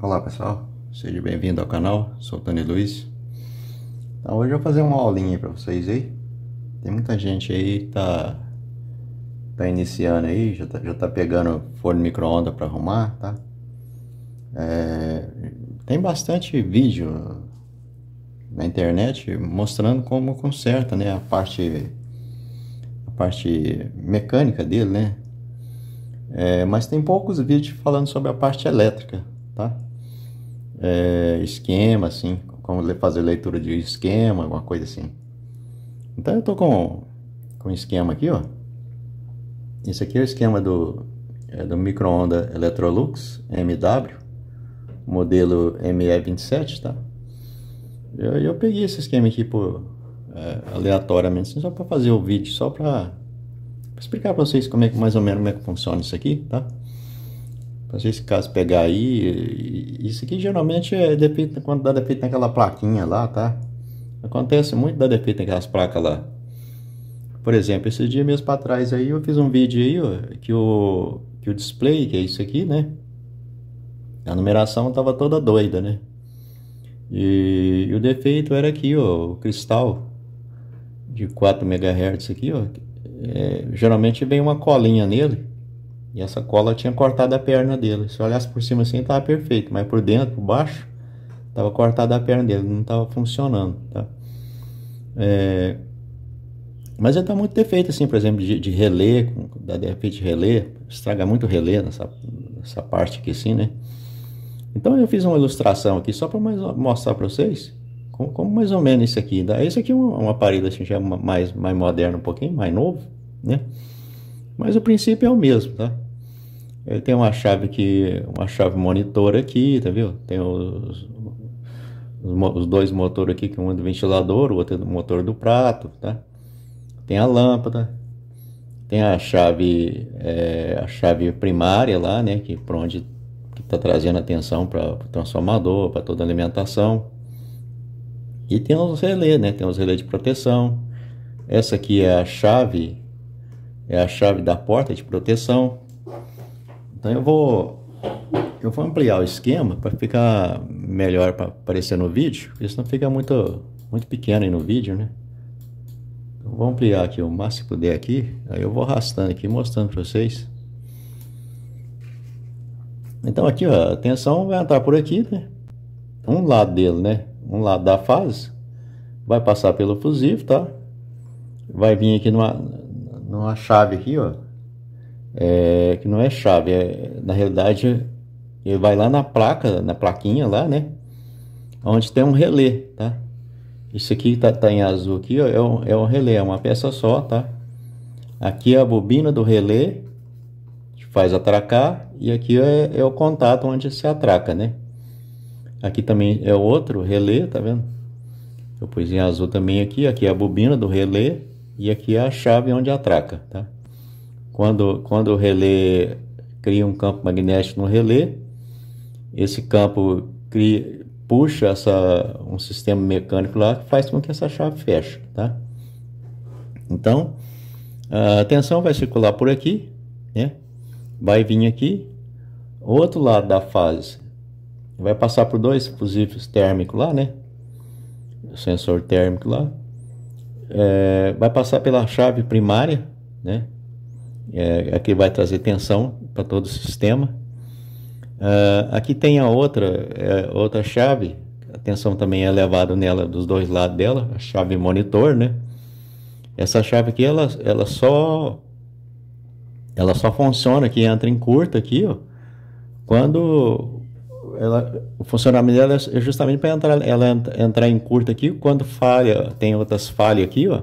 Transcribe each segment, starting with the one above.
Olá pessoal, seja bem-vindo ao canal, sou o Tony Luiz então, Hoje eu vou fazer uma aulinha para vocês aí Tem muita gente aí que tá, tá iniciando aí, já tá, já tá pegando forno micro-ondas para arrumar, tá? É, tem bastante vídeo na internet mostrando como conserta né, a parte a parte mecânica dele, né? É, mas tem poucos vídeos falando sobre a parte elétrica, tá? é, esquema, assim, como fazer leitura de esquema, alguma coisa assim. Então eu tô com com um esquema aqui, ó. Esse aqui é o esquema do é do microonda Electrolux MW, modelo ME27, tá? Eu, eu peguei esse esquema aqui por é, aleatoriamente, assim, só para fazer o vídeo, só para explicar para vocês como é que mais ou menos como é que funciona isso aqui, tá? Pra se caso pegar aí, isso aqui geralmente é defeito quando dá defeito naquela plaquinha lá, tá? Acontece muito dar defeito naquelas placas lá. Por exemplo, esse dia mesmo para trás aí eu fiz um vídeo aí, ó, que o que o display, que é isso aqui, né? A numeração tava toda doida, né? E, e o defeito era aqui, ó, o cristal de 4 MHz aqui, ó. É, geralmente vem uma colinha nele e essa cola tinha cortado a perna dele. Se eu olhasse por cima assim, estava perfeito, mas por dentro, por baixo, estava cortada a perna dele, não estava funcionando, tá? É... Mas ele está muito defeito, assim, por exemplo, de, de relé, com, de repente relé, estraga muito relé nessa, nessa parte aqui, assim, né? Então eu fiz uma ilustração aqui só para mostrar para vocês como, como, mais ou menos isso aqui. Esse tá? aqui é um, um aparelho assim, já mais, mais moderno um pouquinho, mais novo, né? Mas o princípio é o mesmo, tá? Ele tem uma chave que uma chave monitor aqui, tá viu Tem os, os, os dois motores aqui, que um é do ventilador, o outro é do motor do prato, tá? Tem a lâmpada, tem a chave é, a chave primária lá, né? Que para onde está trazendo atenção para o transformador, para toda a alimentação. E tem os relés, né? Tem os relés de proteção. Essa aqui é a chave, é a chave da porta de proteção então eu vou, eu vou ampliar o esquema para ficar melhor para aparecer no vídeo, porque senão fica muito, muito pequeno aí no vídeo, né? Então, vou ampliar aqui o máximo que puder aqui, aí eu vou arrastando aqui, mostrando para vocês. Então aqui, ó, a tensão vai entrar por aqui, né? Um lado dele, né? Um lado da fase vai passar pelo fusível, tá? Vai vir aqui numa, numa chave aqui, ó é, que não é chave, é, na realidade ele vai lá na placa, na plaquinha lá, né? Onde tem um relé, tá? Isso aqui tá, tá em azul aqui, ó, é, um, é um relé, é uma peça só, tá? Aqui é a bobina do relé, que faz atracar, e aqui é, é o contato onde se atraca, né? Aqui também é outro relé, tá vendo? Eu pus em azul também aqui, aqui é a bobina do relé, e aqui é a chave onde atraca, tá? Quando, quando o relé cria um campo magnético no relé, esse campo cria, puxa essa, um sistema mecânico lá que faz com que essa chave feche, tá? Então, a tensão vai circular por aqui, né? Vai vir aqui, o outro lado da fase, vai passar por dois fusíveis térmicos lá, né? O sensor térmico lá, é, vai passar pela chave primária, né? é, aqui vai trazer tensão para todo o sistema. Uh, aqui tem a outra, é, outra chave, a tensão também é elevada nela dos dois lados dela, a chave monitor, né? Essa chave aqui, ela, ela só ela só funciona aqui, entra em curta aqui, ó, quando ela, o funcionamento dela é, é justamente para entrar, ela entrar em curta aqui, quando falha, tem outras falhas aqui, ó,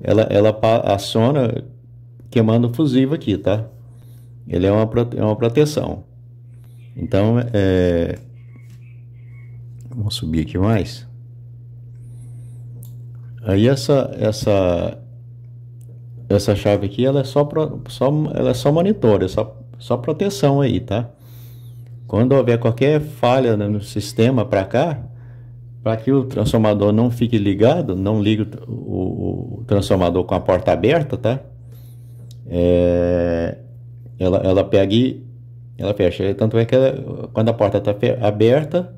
ela, ela aciona queimando o fusível aqui, tá? Ele é uma, é uma proteção. Então, é... Vamos subir aqui mais. Aí essa, essa, essa chave aqui, ela é só, pro, só, ela é só monitor, é só, só proteção aí, tá? Quando houver qualquer falha no sistema para cá, para que o transformador não fique ligado, não ligue o, o, o transformador com a porta aberta, tá? é, ela, ela pega e ela fecha. É, tanto é que ela, quando a porta está aberta,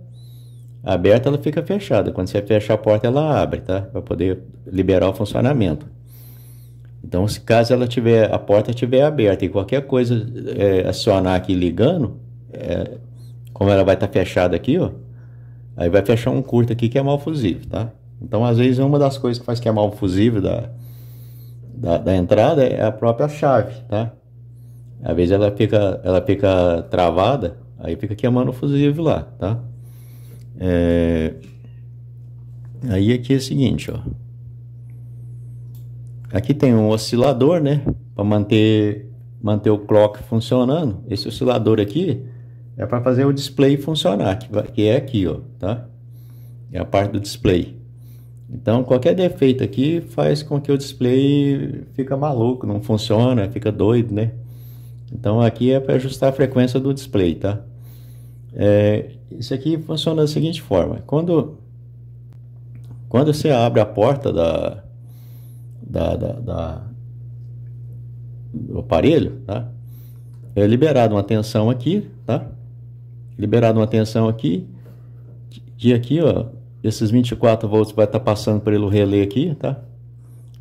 aberta ela fica fechada. Quando você fecha a porta, ela abre, tá? Para poder liberar o funcionamento. Então, se caso ela tiver a porta estiver aberta e qualquer coisa é, acionar aqui ligando, é, como ela vai estar tá fechada aqui, ó, aí vai fechar um curto aqui que é mal fusível, tá? Então, às vezes, é uma das coisas que faz que é mal fusível da, da, da, entrada é a própria chave, tá? Às vezes ela fica, ela fica travada, aí fica queimando o fusível lá, tá? É... Aí aqui é o seguinte, ó. Aqui tem um oscilador, né? Para manter, manter o clock funcionando. Esse oscilador aqui é para fazer o display funcionar, que, que é aqui, ó, tá? É a parte do display. Então, qualquer defeito aqui faz com que o display fica maluco, não funciona, fica doido, né? Então, aqui é para ajustar a frequência do display, tá? É, isso aqui funciona da seguinte forma. Quando, quando você abre a porta da, da, da, da do aparelho, tá? É liberado uma tensão aqui, tá? Liberado uma tensão aqui, que aqui, ó, esses 24 volts vai estar tá passando pelo relé aqui, tá?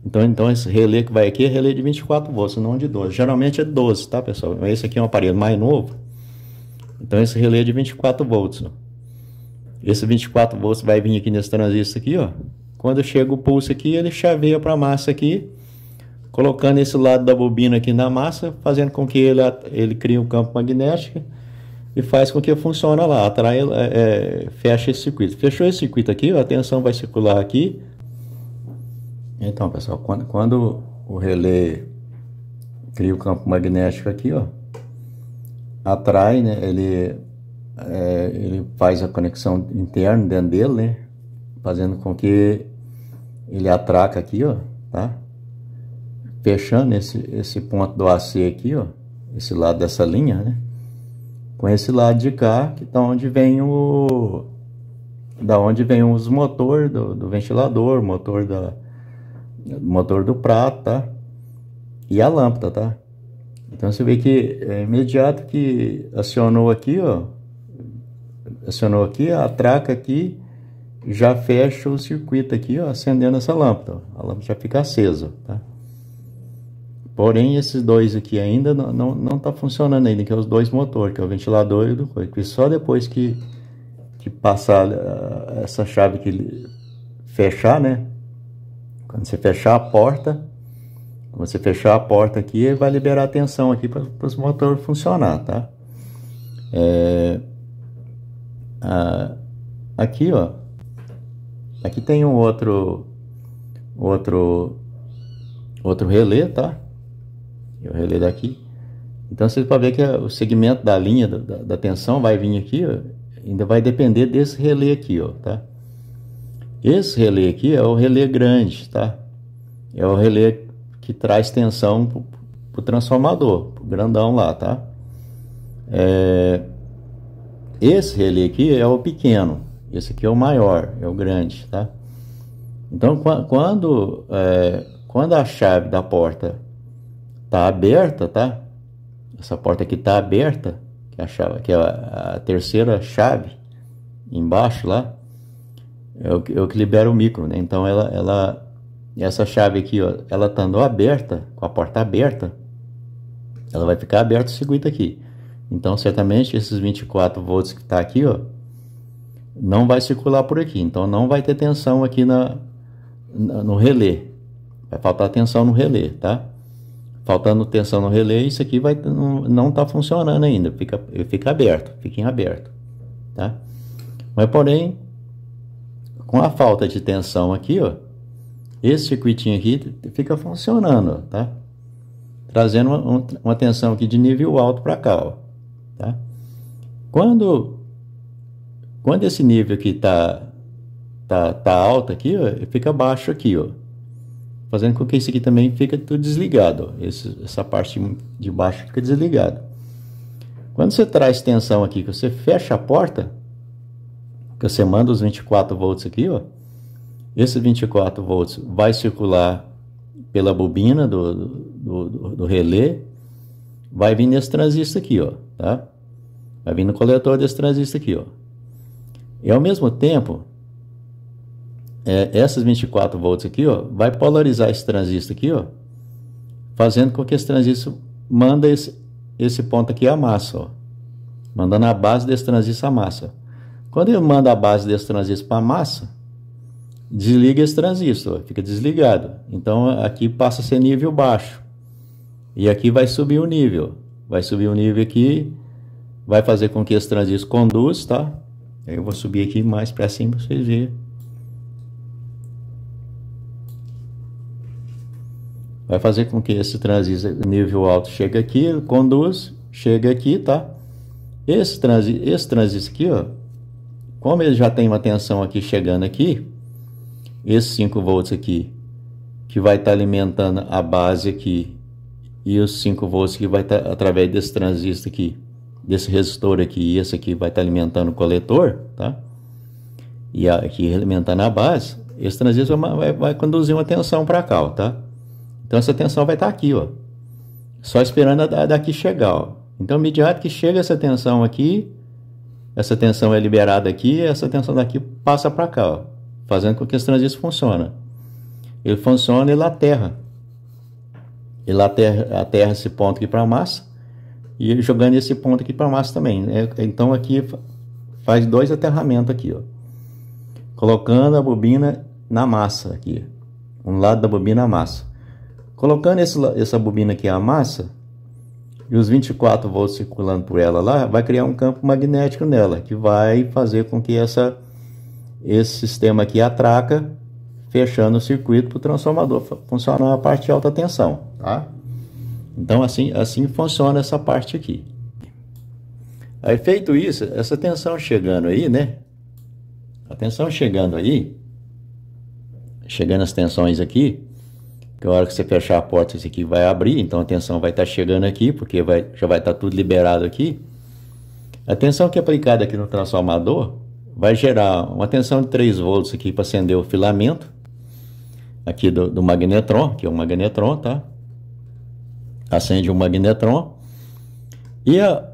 Então, então esse relé que vai aqui é relé de 24 volts, não de 12. Geralmente é 12, tá, pessoal? Esse aqui é um aparelho mais novo. Então esse relé é de 24 volts. Ó. Esse 24 volts vai vir aqui nesse transistor aqui, ó. Quando chega o pulso aqui, ele chaveia para a massa aqui, colocando esse lado da bobina aqui na massa, fazendo com que ele, ele crie um campo magnético e faz com que funcione lá, atrai, é, é, fecha esse circuito. Fechou esse circuito aqui, a tensão vai circular aqui. Então, pessoal, quando, quando o relé cria o campo magnético aqui, ó, atrai, né, ele, é, ele faz a conexão interna dentro dele, né, fazendo com que ele atraca aqui, ó, tá? Fechando esse, esse ponto do AC aqui, ó, esse lado dessa linha, né? com esse lado de cá, que tá onde vem o da onde vem os motor do, do ventilador, motor da motor do prato, tá? E a lâmpada, tá? Então você vê que é imediato que acionou aqui, ó, acionou aqui, a traca aqui já fecha o circuito aqui, ó, acendendo essa lâmpada. A lâmpada já fica acesa, tá? Porém, esses dois aqui ainda não está não, não tá funcionando ainda, que é os dois motores, que é o ventilador e o do coito. E só depois que, que passar ah, essa chave que fechar, né? Quando você fechar a porta, quando você fechar a porta aqui, vai liberar a tensão aqui para os motores funcionar, tá? É, a, aqui, ó. Aqui tem um outro, outro, outro relé, tá? o relé daqui. Então você pode ver que o segmento da linha da, da tensão vai vir aqui, ó, ainda vai depender desse relé aqui, ó, tá? Esse relé aqui é o relé grande, tá? É o relé que traz tensão pro, o transformador, pro grandão lá, tá? É... Esse relé aqui é o pequeno, esse aqui é o maior, é o grande, tá? Então quando, é, quando a chave da porta tá aberta, tá? Essa porta aqui tá aberta, que é a, chave, que é a, a terceira chave embaixo lá, é o, é o que libera o micro, né? Então ela, ela, essa chave aqui, ó, ela estando aberta, com a porta aberta, ela vai ficar aberta o circuito aqui. Então certamente esses 24 volts que tá aqui, ó, não vai circular por aqui. Então não vai ter tensão aqui na, na no relé. Vai faltar tensão no relé, tá? faltando tensão no relé, isso aqui vai, não está funcionando ainda, fica, fica aberto, fica em aberto, tá? Mas porém, com a falta de tensão aqui, ó, esse circuitinho aqui fica funcionando, tá? Trazendo uma, uma, tensão aqui de nível alto para cá, ó, tá? Quando, quando esse nível aqui tá, tá, tá alto aqui, ó, fica baixo aqui, ó, fazendo com que isso aqui também fica tudo desligado. Esse, essa parte de baixo fica desligada. Quando você traz tensão aqui, que você fecha a porta, que você manda os 24 volts aqui, ó, esse 24 volts vai circular pela bobina do, do, do, do relé, vai vir nesse transistor aqui, ó, tá? Vai vir no coletor desse transistor aqui, ó. E ao mesmo tempo, é, essas 24 volts aqui, ó, vai polarizar esse transistor aqui, ó, fazendo com que esse transistor manda esse, esse ponto aqui a massa, ó, mandando a base desse transistor a massa. Quando ele manda a base desse transistor para a massa, desliga esse transistor, ó, fica desligado. Então aqui passa a ser nível baixo. E aqui vai subir o nível. Vai subir o nível aqui, vai fazer com que esse transistor conduz, tá? Eu vou subir aqui mais para cima para vocês verem. vai fazer com que esse transistor nível alto chegue aqui, conduz, chega aqui, tá? Esse, transi esse transistor aqui, ó, como ele já tem uma tensão aqui chegando aqui, esses 5 volts aqui, que vai estar tá alimentando a base aqui, e os 5 volts que vai estar tá, através desse transistor aqui, desse resistor aqui, e esse aqui vai estar tá alimentando o coletor, tá? E aqui alimentando a base, esse transistor vai, vai conduzir uma tensão para cá, ó, tá? Então essa tensão vai estar aqui, ó, só esperando a daqui chegar. Ó. Então, imediato que chega essa tensão aqui, essa tensão é liberada aqui, essa tensão daqui passa para cá, ó, fazendo com que esse transistor funcione. Ele funciona e laterra. Ele aterra, aterra esse ponto aqui para a massa e jogando esse ponto aqui para a massa também. É, então aqui faz dois aterramentos aqui, ó. colocando a bobina na massa aqui, um lado da bobina na massa. Colocando esse, essa bobina aqui a massa, e os 24 volts circulando por ela lá, vai criar um campo magnético nela, que vai fazer com que essa, esse sistema aqui atraca, fechando o circuito para o transformador funcionar a parte de alta tensão, tá? Então assim, assim funciona essa parte aqui. Aí feito isso, essa tensão chegando aí, né? A tensão chegando aí, chegando as tensões aqui, que a hora que você fechar a porta, esse aqui vai abrir, então a tensão vai estar tá chegando aqui, porque vai, já vai estar tá tudo liberado aqui. A tensão que é aplicada aqui no transformador vai gerar uma tensão de 3 volts aqui para acender o filamento aqui do, do magnetron, que é um magnetron, tá? Acende o um magnetron. E a,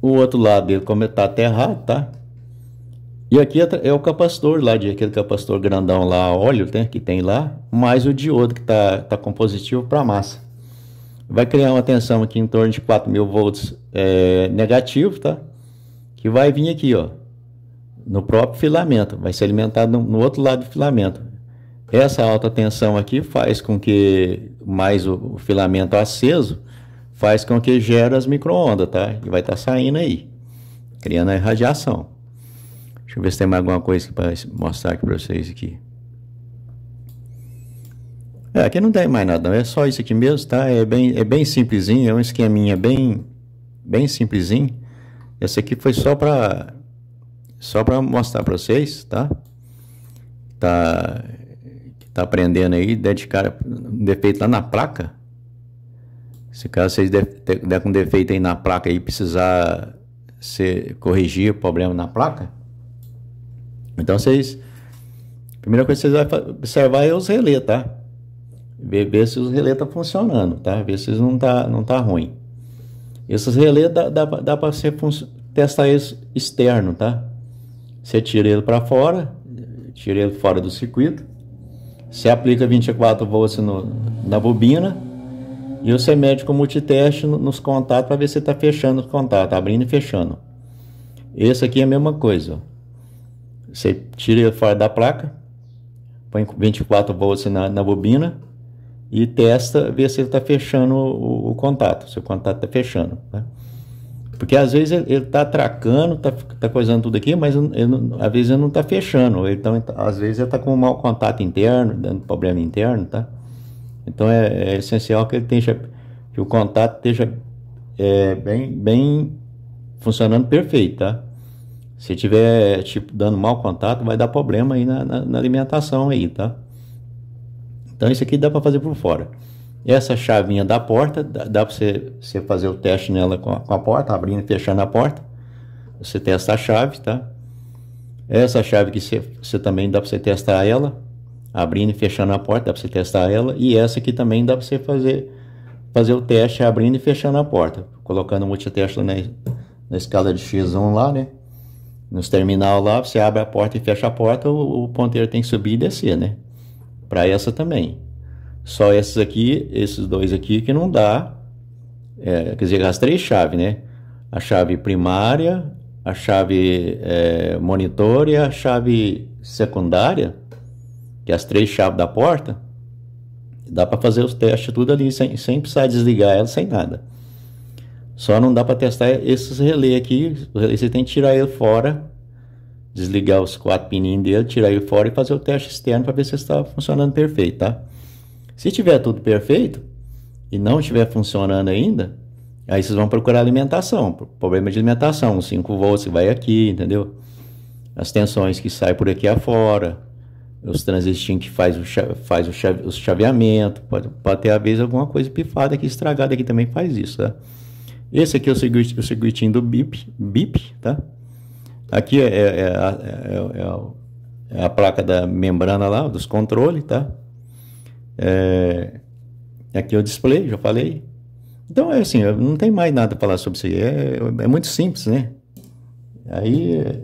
o outro lado dele, como está aterrado, tá? E aqui é, é o capacitor lá, de aquele capacitor grandão lá, óleo né, que tem lá, mais o diodo que está tá compositivo para massa. Vai criar uma tensão aqui em torno de 4.000 volts é, negativo, tá? Que vai vir aqui, ó, no próprio filamento, vai ser alimentado no, no outro lado do filamento. Essa alta tensão aqui faz com que mais o, o filamento aceso faz com que gere as microondas, tá? E vai estar tá saindo aí, criando a irradiação. Deixa eu ver se tem mais alguma coisa para mostrar aqui para vocês aqui. É, aqui não tem mais nada, é só isso aqui mesmo, tá? É bem, é bem simplesinho, é um esqueminha bem, bem simplesinho. Essa aqui foi só para só para mostrar para vocês, tá? Tá tá aprendendo aí, der de cara um defeito lá na placa. Se caso vocês der, der com defeito aí na placa e precisar corrigir o problema na placa, então vocês. Primeira coisa que vocês vão observar é os relés, tá? Ver, ver se os relés estão tá funcionando, tá? Ver se não tá, não tá ruim. Esses relés dá, dá, dá para você testar isso externo, tá? Você tira ele para fora, tira ele fora do circuito. Você aplica 24 volts no, na bobina e você mede com multiteste nos contatos para ver se está fechando o contato, tá abrindo e fechando. Esse aqui é a mesma coisa. Ó você tira ele fora da placa, põe 24 volts na, na bobina e testa, ver se ele está fechando o, o, contato, se o contato está fechando. Né? Porque às vezes ele está atracando, está tá coisando tudo aqui, mas ele, às vezes ele não está fechando. Então, então, às vezes ele está com um mau contato interno, dando problema interno, tá? Então é, é essencial que ele tenha, que o contato esteja é, bem, bem funcionando perfeito, tá? Se tiver tipo dando mau contato, vai dar problema aí na, na, na alimentação aí, tá? Então isso aqui dá para fazer por fora. Essa chavinha da porta, dá, dá para você, você fazer o teste nela com a, com a porta, abrindo e fechando a porta. Você testa a chave, tá? Essa chave que você, você também dá para você testar ela, abrindo e fechando a porta, dá para você testar ela. E essa aqui também dá para você fazer fazer o teste abrindo e fechando a porta, colocando o multiteste na, na escala de x1 lá, né? Nos terminal lá, você abre a porta e fecha a porta, o, o ponteiro tem que subir e descer, né? Para essa também. Só esses aqui, esses dois aqui que não dá. É, quer dizer, as três chaves, né? A chave primária, a chave é, monitor e a chave secundária, que é as três chaves da porta, dá para fazer os testes tudo ali sem, sem precisar desligar ela, sem nada. Só não dá para testar esses relé aqui. O relé você tem que tirar ele fora, desligar os quatro pininhos dele, tirar ele fora e fazer o teste externo para ver se está funcionando perfeito, tá? Se tiver tudo perfeito e não estiver funcionando ainda, aí vocês vão procurar alimentação, problema de alimentação, 5 volts que vai aqui, entendeu? As tensões que saem por aqui afora, os transistores que faz o, faz o, chave, o chaveamento, pode, pode ter a vez alguma coisa pifada aqui, estragada aqui também faz isso, tá? Né? Esse aqui é o circuitinho, o circuitinho do BIP, BIP, tá? Aqui é, é, é, a, é, é, é, é a, placa da membrana lá, dos controles, tá? aqui é o display, já falei. Então é assim, não tem mais nada a falar sobre isso aí. É, muito simples, né? Aí,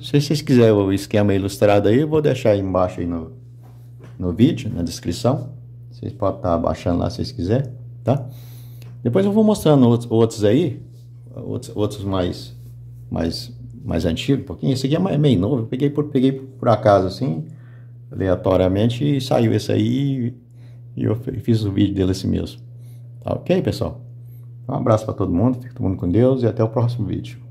se vocês quiserem o esquema ilustrado aí, eu vou deixar aí embaixo aí no, no vídeo, na descrição. Vocês podem estar tá baixando lá se vocês quiserem, tá? Depois eu vou mostrando outros, outros aí, outros, outros mais, mais, mais antigos, um pouquinho. Esse aqui é meio novo, eu peguei por, peguei por acaso assim, aleatoriamente, e saiu esse aí e eu fiz o vídeo dele assim mesmo. Tá ok, pessoal? Então, um abraço para todo mundo, fica todo mundo com Deus e até o próximo vídeo.